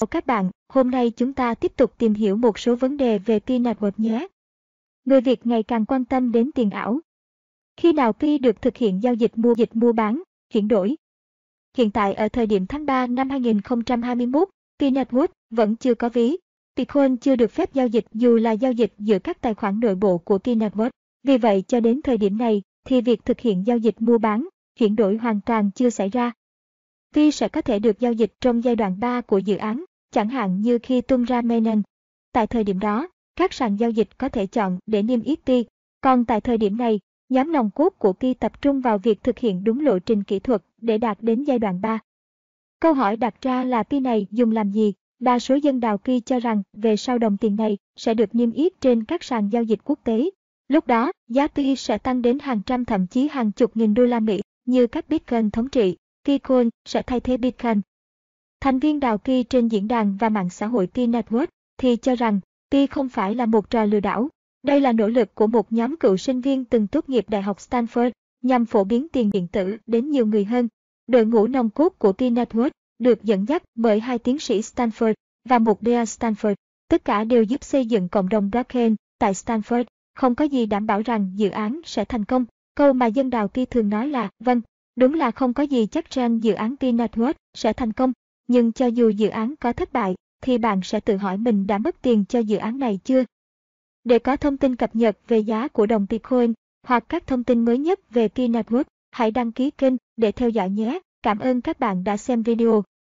Chào các bạn, hôm nay chúng ta tiếp tục tìm hiểu một số vấn đề về Pi Network nhé. Người Việt ngày càng quan tâm đến tiền ảo. Khi nào Pi được thực hiện giao dịch mua dịch mua bán, chuyển đổi? Hiện tại ở thời điểm tháng 3 năm 2021, Pi Network vẫn chưa có ví. Bitcoin chưa được phép giao dịch dù là giao dịch giữa các tài khoản nội bộ của Pi Network. Vì vậy cho đến thời điểm này thì việc thực hiện giao dịch mua bán, chuyển đổi hoàn toàn chưa xảy ra. Pi sẽ có thể được giao dịch trong giai đoạn 3 của dự án chẳng hạn như khi tung ra Menon. Tại thời điểm đó, các sàn giao dịch có thể chọn để niêm yết ti. Còn tại thời điểm này, nhóm nòng cốt của Ki tập trung vào việc thực hiện đúng lộ trình kỹ thuật để đạt đến giai đoạn 3. Câu hỏi đặt ra là Pi này dùng làm gì? Đa số dân đào Ki cho rằng về sau đồng tiền này sẽ được niêm yết trên các sàn giao dịch quốc tế. Lúc đó, giá Pi sẽ tăng đến hàng trăm thậm chí hàng chục nghìn đô la Mỹ như các Bitcoin thống trị. coin sẽ thay thế Bitcoin Thành viên đào Pi trên diễn đàn và mạng xã hội Pi Network thì cho rằng Pi không phải là một trò lừa đảo. Đây là nỗ lực của một nhóm cựu sinh viên từng tốt nghiệp Đại học Stanford nhằm phổ biến tiền điện tử đến nhiều người hơn. Đội ngũ nòng cốt của Pi Network được dẫn dắt bởi hai tiến sĩ Stanford và một DA Stanford. Tất cả đều giúp xây dựng cộng đồng blockchain tại Stanford. Không có gì đảm bảo rằng dự án sẽ thành công. Câu mà dân đào Pi thường nói là, vâng, đúng là không có gì chắc rằng dự án Pi Network sẽ thành công nhưng cho dù dự án có thất bại, thì bạn sẽ tự hỏi mình đã mất tiền cho dự án này chưa. Để có thông tin cập nhật về giá của đồng Bitcoin hoặc các thông tin mới nhất về P Network, hãy đăng ký kênh để theo dõi nhé. Cảm ơn các bạn đã xem video.